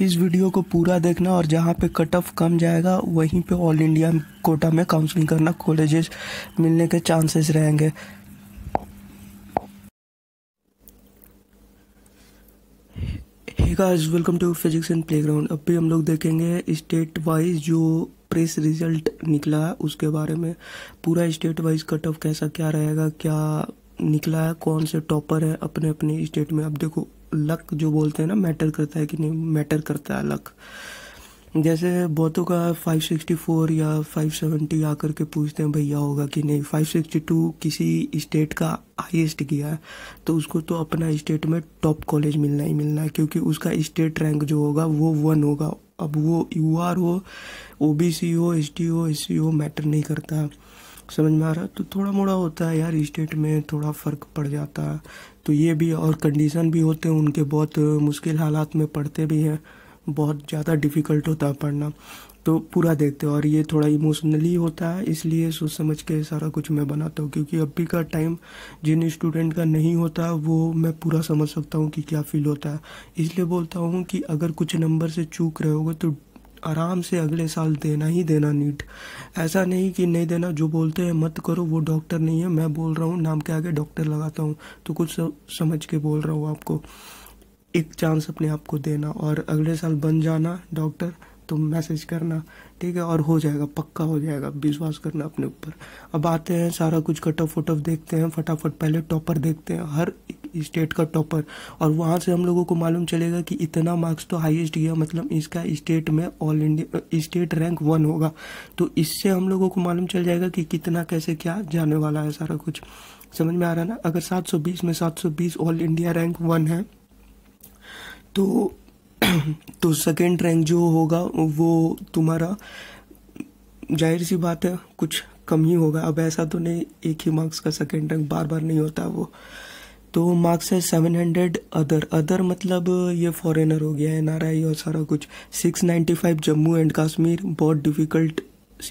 इस वीडियो को पूरा देखना और जहाँ पे कट ऑफ कम जाएगा वहीं पे ऑल इंडिया कोटा में काउंसलिंग करना कॉलेजेस मिलने के चांसेस रहेंगे guys welcome to physics and playground अब भी हम लोग देखेंगे स्टेट वाइज जो प्रेस रिजल्ट निकला है उसके बारे में पूरा स्टेट वाइज कट ऑफ कैसा क्या रहेगा क्या निकला है कौन से टॉपर है अपने अपने स्टेट में अब देखो लक जो बोलते हैं ना मैटर करता है कि नहीं मैटर करता है लक जैसे बहुतों का 564 या 570 आकर के पूछते हैं भैया होगा कि नहीं 562 किसी स्टेट का हाईएस्ट गया है तो उसको तो अपना स्टेट में टॉप कॉलेज मिलना ही मिलना है क्योंकि उसका स्टेट रैंक जो होगा वो वन होगा अब वो यू आर हो ओ बी सी हो एस टी हो एस सी हो मैटर नहीं करता समझ में आ रहा तो थोड़ा मोड़ा होता है यार स्टेट में थोड़ा फ़र्क पड़ जाता है तो ये भी और कंडीशन भी होते हैं उनके बहुत मुश्किल हालात में पढ़ते भी हैं बहुत ज़्यादा डिफ़िकल्ट होता है पढ़ना तो पूरा देखते हैं और ये थोड़ा इमोशनली होता है इसलिए सोच समझ के सारा कुछ मैं बनाता हूँ क्योंकि अभी का टाइम जिन स्टूडेंट का नहीं होता वो मैं पूरा समझ सकता हूँ कि क्या फील होता है इसलिए बोलता हूँ कि अगर कुछ नंबर से चूक रहे होगे तो आराम से अगले साल देना ही देना नीट ऐसा नहीं कि नहीं देना जो बोलते हैं मत करो वो डॉक्टर नहीं है मैं बोल रहा हूँ नाम के आगे डॉक्टर लगाता हूँ तो कुछ समझ के बोल रहा हूँ आपको एक चांस अपने आप को देना और अगले साल बन जाना डॉक्टर तो मैसेज करना ठीक है और हो जाएगा पक्का हो जाएगा विश्वास करना अपने ऊपर अब आते हैं सारा कुछ कटअप वटअप देखते हैं फटाफट पहले टॉपर देखते हैं हर स्टेट का टॉपर और वहाँ से हम लोगों को मालूम चलेगा कि इतना मार्क्स तो हाईएस्ट गया मतलब इसका स्टेट में all India state rank one होगा तो इससे हम लोगों को मालूम चल जाएगा कि कितना कैसे क्या जाने वाला है सारा कुछ समझ में आ रहा है ना अगर 720 में 720 ऑल इंडिया रैंक वन है तो तो सेकेंड रैंक जो होगा वो तुम्हारा जाहिर सी बात है कुछ कम ही होगा अब ऐसा तो नहीं एक ही मार्क्स का सेकेंड रैंक बार बार नहीं होता वो तो मार्क्स है सेवन हंड्रेड अदर अदर मतलब ये फॉरेनर हो गया है नाराई और सारा कुछ six ninety five Jammu and Kashmir बहुत डिफ़िकल्ट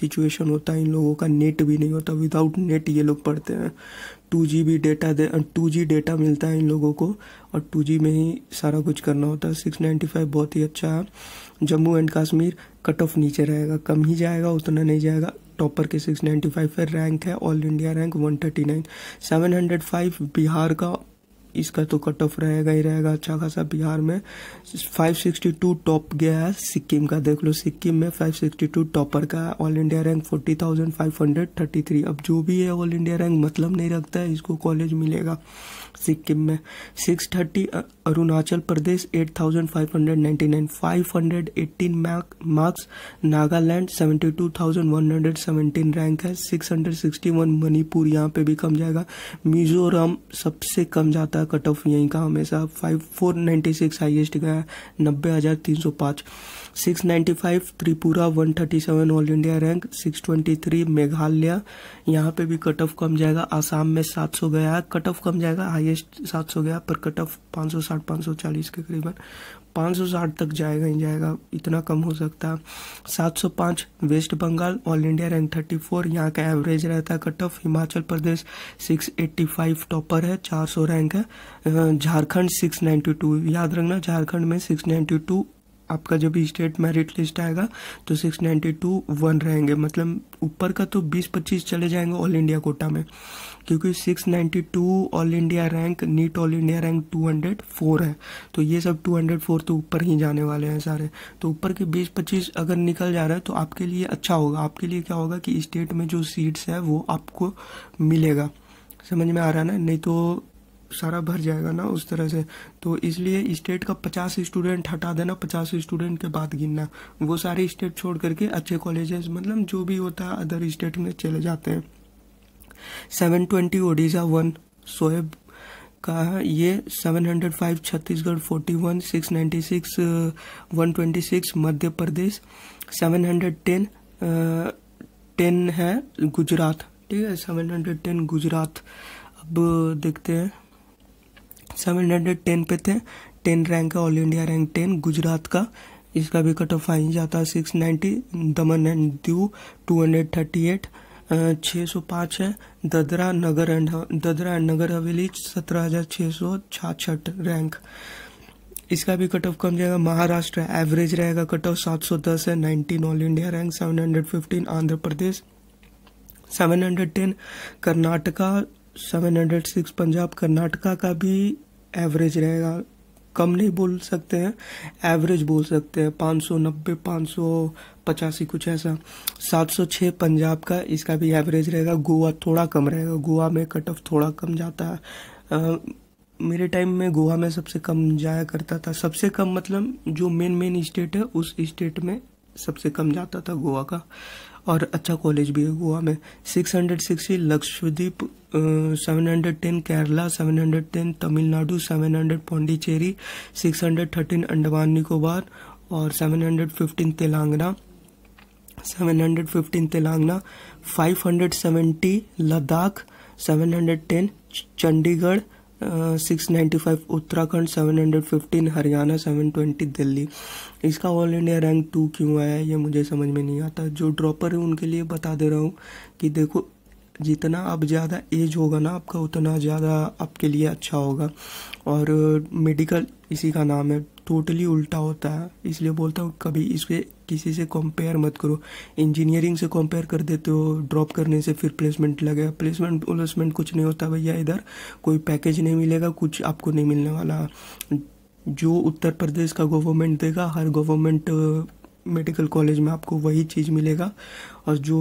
सिचुएशन होता है इन लोगों का नेट भी नहीं होता विदाउट नेट ये लोग पढ़ते हैं टू जी भी डेटा दे टू जी डेटा मिलता है इन लोगों को और टू जी में ही सारा कुछ करना होता है सिक्स नाइन्टी फाइव बहुत ही अच्छा है Jammu and Kashmir cut off नीचे रहेगा कम ही जाएगा उतना नहीं जाएगा टॉपर के 695 पर रैंक है ऑल इंडिया रैंक 139 705 बिहार का इसका तो कट ऑफ रहेगा ही रहेगा अच्छा खासा बिहार में 562 टॉप गया है सिक्किम का देख लो सिक्किम में 562 टॉपर का ऑल इंडिया रैंक 40,533 अब जो भी है ऑल इंडिया रैंक मतलब नहीं रखता है इसको कॉलेज मिलेगा सिक्किम में 630 अरुणाचल प्रदेश 8,599 518 मार्क्स नागालैंड 72,117 रैंक है 661 मणिपुर यहाँ पे भी कम जाएगा मिजोरम सबसे कम जाता कट ऑफ यहीं का हमेशा five four ninety six highest गया नब्बे हज़ार तीन सौ पाँच six ninety five Tripura one thirty seven all India rank six twenty three Meghalaya यहाँ पे भी कट ऑफ कम जाएगा आसाम में सात सौ गया कट ऑफ कम जाएगा हाइएस्ट सात सौ गया पर कट ऑफ पाँच सौ साठ पाँच सौ चालीस के करीबन 560 तक जाएगा ही जाएगा इतना कम हो सकता है 705 West Bengal all India rank 34 यहाँ का एवरेज रहता है cut off Himachal Pradesh 685 topper है 400 रैंक है झारखंड 692 याद रखना झारखंड में 692 आपका जब स्टेट मेरिट लिस्ट आएगा तो सिक्स नाइन्टी टू वन रहेंगे मतलब ऊपर का तो बीस पच्चीस चले जाएंगे ऑल इंडिया कोटा में क्योंकि six ninety two all India rank NEET all India rank two hundred four है तो ये सब टू हंड्रेड फोर तो ऊपर ही जाने वाले हैं सारे तो ऊपर के बीस पच्चीस अगर निकल जा रहा है तो आपके लिए अच्छा होगा आपके लिए क्या होगा कि स्टेट में जो सीट्स है वो आपको मिलेगा समझ में आ रहा है ना नहीं तो सारा भर जाएगा ना उस तरह से तो इसलिए स्टेट का पचास स्टूडेंट हटा देना पचास स्टूडेंट के बाद गिनना वो सारे स्टेट छोड़ करके अच्छे कॉलेजेस मतलब जो भी होता है अदर स्टेट में चले जाते हैं सेवन ट्वेंटी ओडिशा वन सोएब का है ये seven hundred five Chhattisgarh forty one six six ninety one twenty six Madhya Pradesh seven hundred ten ten है गुजरात ठीक है सेवन हंड्रेड टेन गुजरात अब देखते हैं सेवन हंड्रेड टेन पे थे टेन रैंक है all India rank ten Gujarat का इसका भी कट ऑफ आई जाता है six ninety Daman and Diu two hundred thirty eight छः सौ पाँच है ददरा नगर एंड ददरा एंड नगर हवेली सत्रह हज़ार छः सौ छाछठ रैंक इसका भी कट ऑफ कम जाएगा महाराष्ट्र एवरेज रहेगा कट ऑफ सात सौ दस है nineteen all India rank seven hundred fifteen Andhra Pradesh seven hundred ten Karnataka seven hundred six Punjab Karnataka का भी एवरेज रहेगा कम नहीं बोल सकते हैं एवरेज बोल सकते हैं पाँच सौ नब्बे पाँच सौ पचासी कुछ ऐसा सात सौ छः पंजाब का इसका भी एवरेज रहेगा गोवा थोड़ा कम रहेगा गोवा में कट ऑफ थोड़ा कम जाता है आ, मेरे टाइम में गोवा में सबसे कम जाया करता था सबसे कम मतलब जो मेन मेन स्टेट है उस स्टेट में सबसे कम जाता था गोवा का और अच्छा कॉलेज भी है गोवा में six hundred sixty Lakshadweep seven hundred ten Kerala seven hundred ten Tamil Nadu seven hundred Pondicherry six hundred thirteen Andaman Nicobar और seven hundred fifteen Telangana seven hundred fifteen Telangana five hundred seventy Ladakh seven hundred ten Chandigarh six ninety five Uttarakhand seven hundred fifteen Haryana seven twenty Delhi इसका all India rank to क्यों आया है ये मुझे समझ में नहीं आता जो ड्रॉपर है उनके लिए बता दे रहा हूँ कि देखो जितना आप ज़्यादा एज होगा ना आपका उतना ज़्यादा आपके लिए अच्छा होगा और मेडिकल इसी का नाम है टोटली उल्टा होता है इसलिए बोलता हूँ कभी इसके किसी से कंपेयर मत करो इंजीनियरिंग से कंपेयर कर देते हो ड्रॉप करने से फिर प्लेसमेंट लगेगा प्लेसमेंट प्लेसमेंट कुछ नहीं होता भैया इधर कोई पैकेज नहीं मिलेगा कुछ आपको नहीं मिलने वाला जो उत्तर प्रदेश का गवर्नमेंट देगा हर गवर्नमेंट मेडिकल कॉलेज में आपको वही चीज़ मिलेगा और जो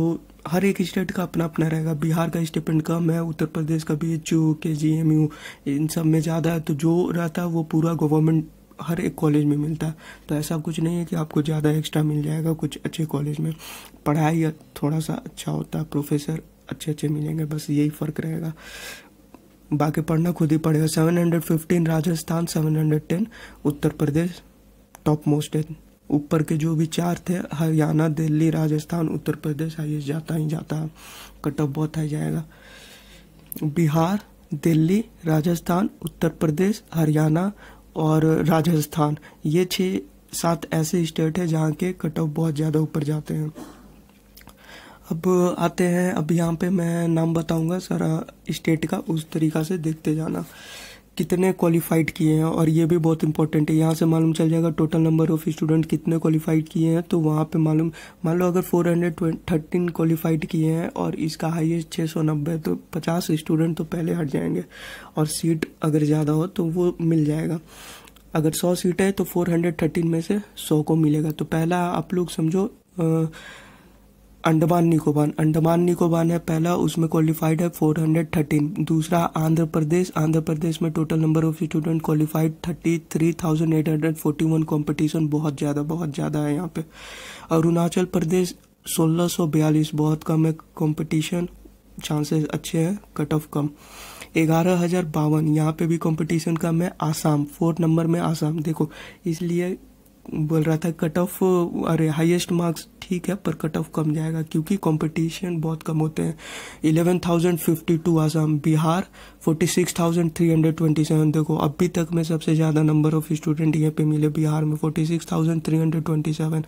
हर एक स्टेट का अपना अपना रहेगा बिहार का स्टेपेंट कम है उत्तर प्रदेश का बी एच यू के जी एम यू इन सब में ज़्यादा है तो जो रहता है वो पूरा गवर्नमेंट हर एक कॉलेज में मिलता है तो ऐसा कुछ नहीं है कि आपको ज़्यादा एक्स्ट्रा मिल जाएगा कुछ अच्छे कॉलेज में पढ़ाई थोड़ा सा अच्छा होता है प्रोफेसर अच्छे अच्छे मिलेंगे बस यही फ़र्क रहेगा बाकी पढ़ना खुद ही पड़ेगा seven hundred fifteen Rajasthan seven hundred ten Uttar Pradesh top most है ऊपर के जो भी चार थे हरियाणा दिल्ली राजस्थान उत्तर प्रदेश आइए जाता ही जाता है कट ऑफ बहुत हाई जाएगा बिहार दिल्ली राजस्थान उत्तर प्रदेश हरियाणा और राजस्थान ये छः सात ऐसे स्टेट हैं जहाँ के कट ऑफ बहुत ज़्यादा ऊपर जाते हैं अब आते हैं अब यहाँ पे मैं नाम बताऊँगा सारा स्टेट का उस तरीका से देखते जाना कितने क्वालिफाइड किए हैं और ये भी बहुत इंपॉर्टेंट है यहाँ से मालूम चल जाएगा टोटल नंबर ऑफ स्टूडेंट कितने क्वालिफाइड किए हैं तो वहाँ पे मालूम मान लो अगर फोर हंड्रेड थर्टीन क्वालिफाइड किए हैं और इसका हाईएस्ट छः सौ नब्बे तो पचास स्टूडेंट तो पहले हट जाएंगे और सीट अगर ज़्यादा हो तो वो मिल जाएगा अगर सौ सीट है तो फोर हंड्रेड थर्टीन में से सौ को मिलेगा तो पहला आप लोग समझो आ, अंडमान निकोबार अंडमान निकोबार है पहला उसमें क्वालिफाइड है 413 दूसरा आंध्र प्रदेश आंध्र प्रदेश में total number of student qualified 33,841 competition बहुत ज़्यादा बहुत ज़्यादा है यहाँ पे अरुणाचल प्रदेश 1642 बहुत कम है कंपटीशन चांसेस अच्छे हैं कट ऑफ कम ग्यारह हज़ार बावन यहाँ पे भी कंपटीशन कम है आसाम फोर्थ नंबर में आसाम देखो इसलिए बोल रहा था कट ऑफ अरे हाईएस्ट मार्क्स ठीक है पर कट ऑफ कम जाएगा क्योंकि कंपटीशन बहुत कम होते हैं eleven thousand fifty two Assam Bihar forty six thousand three hundred twenty seven देखो अभी तक में सबसे ज़्यादा नंबर ऑफ स्टूडेंट यहाँ पे मिले बिहार में forty six thousand three hundred twenty seven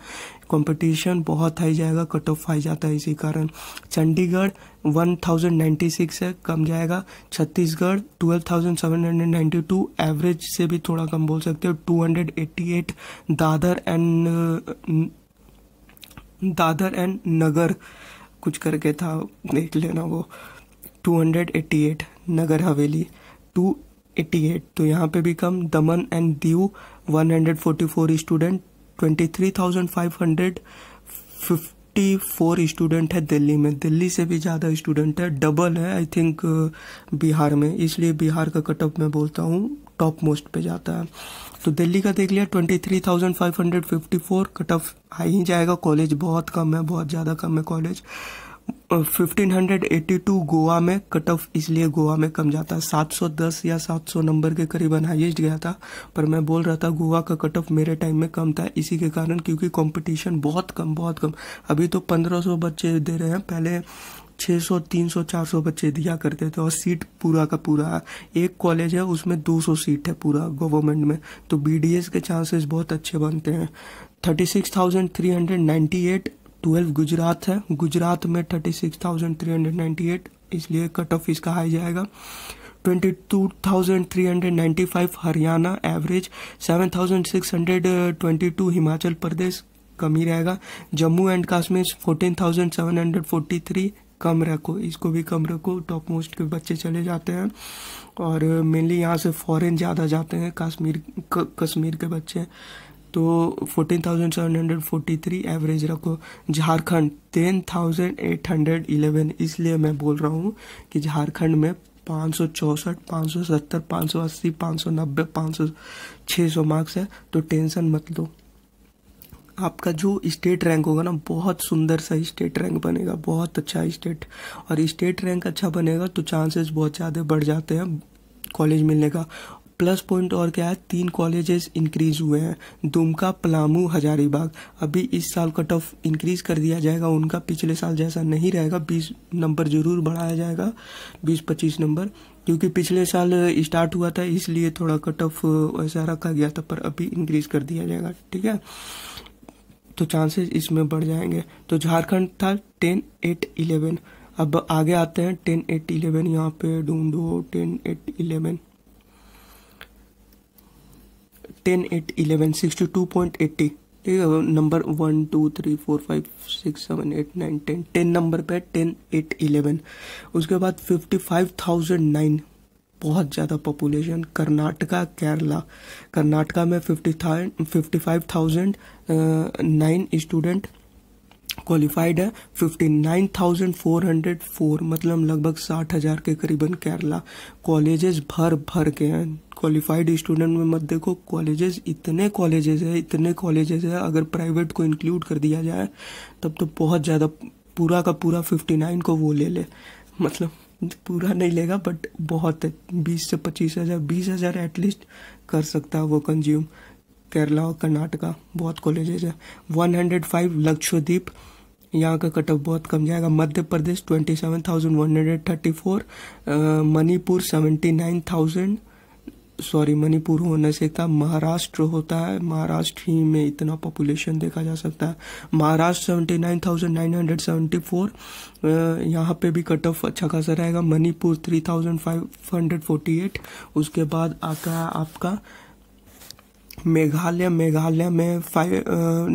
competition बहुत हाई जाएगा कट ऑफ हाई जाता है इसी कारण Chandigarh one thousand ninety six है कम जाएगा Chhattisgarh twelve thousand seven hundred ninety two average से भी थोड़ा कम बोल सकते हो two hundred eighty eight Dadra and Dadra and Nagar कुछ करके था देख लेना वो 288 नगर हवेली 288 तो यहाँ पे भी कम दमन एंड दीव 144 स्टूडेंट 23,554 स्टूडेंट है दिल्ली में दिल्ली से भी ज़्यादा स्टूडेंट है डबल है आई थिंक बिहार में इसलिए बिहार का कटअप मैं बोलता हूँ टॉप मोस्ट पे जाता है तो दिल्ली का देख लिया twenty three thousand five hundred fifty four cut off high ही जाएगा कॉलेज बहुत कम है बहुत ज़्यादा कम है college fifteen hundred eighty two Goa में कट ऑफ इसलिए गोवा में कम जाता है सात सौ दस या सात सौ नंबर के करीबन हाईएस्ट गया था पर मैं बोल रहा था गोवा का कट ऑफ मेरे टाइम में कम था इसी के कारण क्योंकि कंपटीशन बहुत कम बहुत कम अभी तो पंद्रह सौ बच्चे दे रहे हैं पहले सौ तीन सौ चार सौ बच्चे दिया करते थे और सीट पूरा का पूरा एक कॉलेज है उसमें दो सौ सीट है पूरा गवर्नमेंट में तो बी के चांसेस बहुत अच्छे बनते हैं thirty six thousand three hundred ninety eight twelve Gujarat है गुजरात में thirty six thousand three hundred ninety eight इसलिए कट ऑफ इसका हाई जाएगा twenty two thousand three hundred ninety five Haryana average seven thousand six hundred twenty two Himachal Pradesh कमी रहेगा Jammu and Kashmir fourteen thousand seven hundred forty three कम रखो इसको भी कम रखो टॉप मोस्ट के बच्चे चले जाते हैं और मेनली यहाँ से फॉरेन ज़्यादा जाते हैं कश्मीर कश्मीर के बच्चे तो fourteen thousand seven hundred forty three average रखो Jharkhand ten thousand eight hundred eleven इसलिए मैं बोल रहा हूँ कि झारखंड में पाँच सौ चौंसठ पाँच सौ सत्तर पाँच सौ अस्सी पाँच सौ नब्बे पाँच सौ छः सौ मार्क्स है तो टेंशन मत लो आपका जो स्टेट रैंक होगा ना बहुत सुंदर सा स्टेट रैंक बनेगा बहुत अच्छा स्टेट और स्टेट रैंक अच्छा बनेगा तो चांसेस बहुत ज़्यादा बढ़ जाते हैं कॉलेज मिलने का प्लस पॉइंट और क्या है तीन कॉलेजेस इंक्रीज हुए हैं दुमका पलामू हजारीबाग अभी इस साल कट ऑफ इंक्रीज कर दिया जाएगा उनका पिछले साल जैसा नहीं रहेगा बीस नंबर जरूर बढ़ाया जाएगा बीस पच्चीस नंबर क्योंकि पिछले साल स्टार्ट हुआ था इसलिए थोड़ा कट ऑफ ऐसा रखा गया था पर अभी इंक्रीज कर दिया जाएगा ठीक है तो चांसेस इसमें बढ़ जाएंगे तो झारखंड था टेन एट इलेवन अब आगे आते हैं टेन एट इलेवन यहाँ पे ढूंढो ten eight eleven ten eight eleven sixty two point eighty ठीक है number one two three four five six seven eight nine ten ten number पे टेन एट इलेवन उसके बाद फिफ्टी फाइव थाउजेंड नाइन बहुत ज़्यादा पॉपुलेशन कर्नाटका केरला कर्नाटका में fifty fifty five thousand nine student qualified है fifty nine thousand four hundred four मतलब लगभग साठ हज़ार के करीबन केरला कॉलेजेस भर भर के हैं क्वालिफाइड स्टूडेंट में मत देखो कॉलेजेस इतने कॉलेजेस है इतने कॉलेजेस है अगर प्राइवेट को इंक्लूड कर दिया जाए तब तो बहुत ज़्यादा पूरा का पूरा फिफ्टी नाइन को वो ले ले मतलब पूरा नहीं लेगा बट बहुत है बीस से पच्चीस हज़ार बीस हज़ार एटलीस्ट कर सकता है वो कंज्यूम केरला और कर्नाटका बहुत कॉलेजेज है वन हंड्रेड फाइव लक्षद्वीप यहाँ का कट ऑफ बहुत कम जाएगा Madhya Pradesh twenty seven thousand one hundred thirty four Manipur seventy nine thousand sorry Manipur होने से इतना महाराष्ट्र होता है महाराष्ट्र ही में इतना पॉपुलेशन देखा जा सकता है Maharashtra seventy nine thousand nine hundred seventy four यहाँ पे भी कट ऑफ अच्छा खासा रहेगा Manipur three thousand five hundred forty eight उसके बाद आता है आपका मेघालय मेघालय में five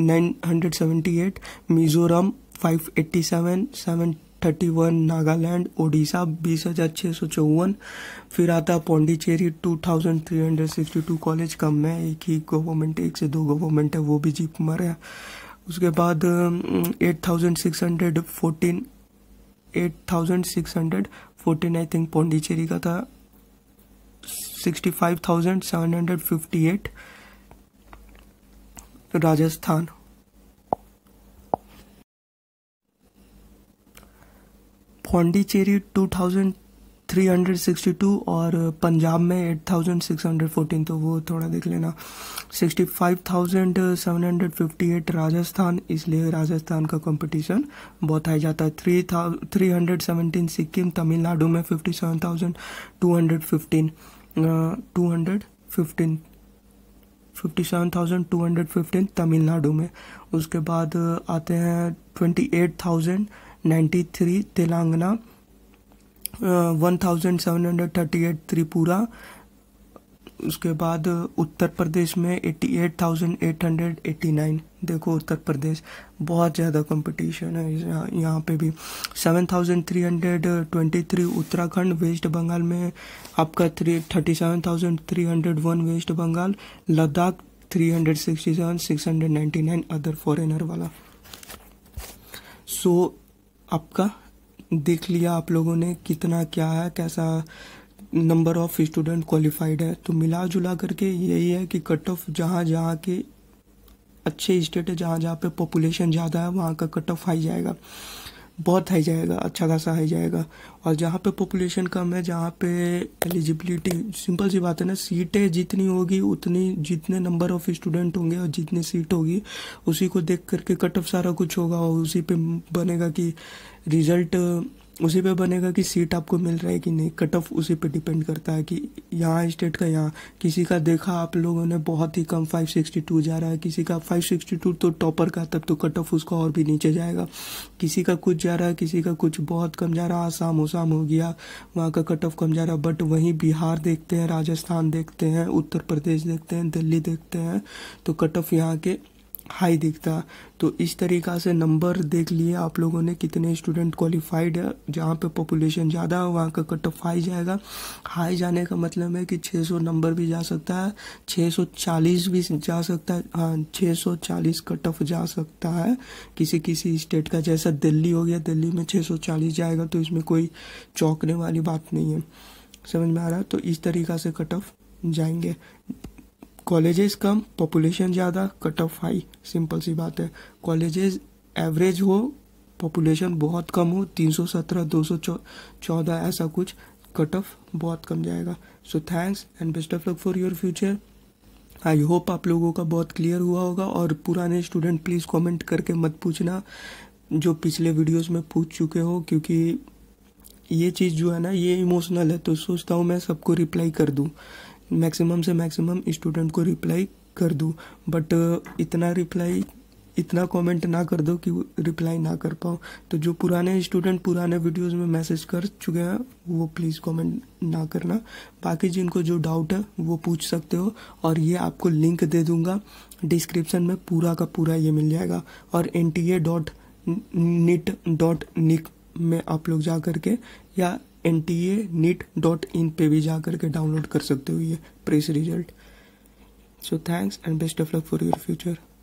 nine hundred seventy eight Mizoram five eighty seven seven thirty one Nagaland Odisha बीस हज़ार छः सौ चौवन फिर आता है Pondicherry two thousand three hundred sixty two college कम है एक ही गवर्नमेंट एक से दो गवर्नमेंट है वो भी जीप मर है उसके बाद eight thousand six hundred fourteen eight thousand six hundred fourteen I think Pondicherry का था sixty five thousand seven hundred fifty eight Rajasthan Pondicherry 2362 और पंजाब में 8614 तो वो थोड़ा देख लेना 65,758 राजस्थान इसलिए राजस्थान का कंपटीशन बहुत हाई जाता है three three hundred Sikkim Tamil Nadu में 57,215 two hundred fifteen fifty seven thousand two hundred fifteen Tamil Nadu में उसके बाद आते हैं twenty eight thousand 93 Telangana one thousand seven hundred thirty eight Tripura उसके बाद उत्तर प्रदेश में eighty eight thousand eight hundred eighty nine देखो उत्तर प्रदेश बहुत ज़्यादा कंपटीशन है यहाँ यहाँ पे भी seven thousand three hundred twenty three Uttarakhand West Bengal में आपका three thirty seven thousand three hundred one West Bengal Ladakh three hundred sixty seven six hundred ninety nine other foreigner वाला सो so, आपका देख लिया आप लोगों ने कितना क्या है कैसा नंबर ऑफ स्टूडेंट क्वालिफाइड है तो मिला जुला करके यही है कि कट ऑफ जहाँ जहाँ के अच्छे स्टेट है जहाँ जहाँ पे पॉपुलेशन ज़्यादा है वहाँ का कट ऑफ हाई जाएगा बहुत हाई जाएगा अच्छा खासा हाई जाएगा और जहाँ पे पॉपुलेशन कम है जहाँ पे एलिजिबिलिटी सिंपल सी बात है ना सीटें जितनी होगी उतनी जितने नंबर ऑफ स्टूडेंट होंगे और जितनी सीट होगी उसी को देख करके कट ऑफ सारा कुछ होगा और उसी पे बनेगा कि रिज़ल्ट उसी पे बनेगा कि सीट आपको मिल रहा है कि नहीं कट ऑफ उसी पे डिपेंड करता है कि यहाँ स्टेट का यहाँ किसी का देखा आप लोगों ने बहुत ही कम 562 जा रहा है किसी का 562 तो टॉपर का तब तो कट ऑफ उसका और भी नीचे जाएगा किसी का कुछ जा रहा है किसी का कुछ बहुत कम जा रहा है आसाम उसाम हो गया वहाँ का कट ऑफ कम जा रहा है बट वहीं बिहार देखते हैं राजस्थान देखते हैं उत्तर प्रदेश देखते हैं दिल्ली देखते हैं तो कट ऑफ यहाँ के हाई दिखता तो इस तरीका से नंबर देख लिए आप लोगों ने कितने स्टूडेंट क्वालिफाइड है जहाँ पे पॉपुलेशन ज़्यादा है वहाँ का कट ऑफ हाई जाएगा हाई जाने का मतलब है कि 600 नंबर भी जा सकता है 640 भी जा सकता है हाँ 640 कट ऑफ जा सकता है किसी किसी स्टेट का जैसा दिल्ली हो गया दिल्ली में 640 जाएगा तो इसमें कोई चौंकने वाली बात नहीं है समझ में आ रहा है तो इस तरीका से कट ऑफ जाएंगे कॉलेजेस कम पॉपुलेशन ज़्यादा कट ऑफ हाई सिंपल सी बात है कॉलेजेस एवरेज हो पॉपुलेशन बहुत कम हो तीन सौ सत्रह दो सौ चौदह ऐसा कुछ कट ऑफ बहुत कम जाएगा so thanks and best of luck for your future I hope आप लोगों का बहुत क्लियर हुआ होगा और पुराने स्टूडेंट प्लीज़ कमेंट करके मत पूछना जो पिछले वीडियोस में पूछ चुके हो क्योंकि ये चीज़ जो है ना ये इमोशनल है तो सोचता हूँ मैं सबको रिप्लाई कर दूँ मैक्सिमम से मैक्सिमम स्टूडेंट को रिप्लाई कर दूँ बट इतना रिप्लाई इतना कमेंट ना कर दो कि रिप्लाई ना कर पाओ तो जो पुराने स्टूडेंट पुराने वीडियोस में मैसेज कर चुके हैं वो प्लीज़ कमेंट ना करना बाकी जिनको जो डाउट है वो पूछ सकते हो और ये आपको लिंक दे दूंगा डिस्क्रिप्शन में पूरा का पूरा ये मिल जाएगा और N T A dot NEET dot nic में आप लोग जा करके या N T A NEET dot in पर भी जा करके डाउनलोड कर सकते हो ये press result so thanks and best of luck for your future